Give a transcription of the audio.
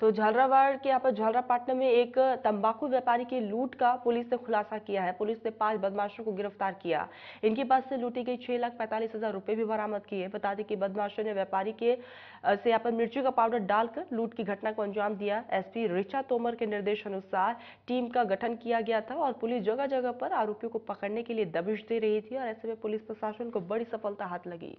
तो झालरावाड़ के यहाँ पर झालरापाटन में एक तंबाकू व्यापारी की लूट का पुलिस ने खुलासा किया है पुलिस ने पांच बदमाशों को गिरफ्तार किया इनके पास से लूटी गई छह लाख पैंतालीस हजार रुपए भी बरामद किए बता दें कि बदमाशों ने व्यापारी के से यहाँ पर मिर्ची का पाउडर डालकर लूट की घटना को अंजाम दिया एसपी ऋचा तोमर के निर्देश अनुसार टीम का गठन किया गया था और पुलिस जगह जगह पर आरोपियों को पकड़ने के लिए दबिश दे रही थी और ऐसे में पुलिस प्रशासन को बड़ी सफलता हाथ लगी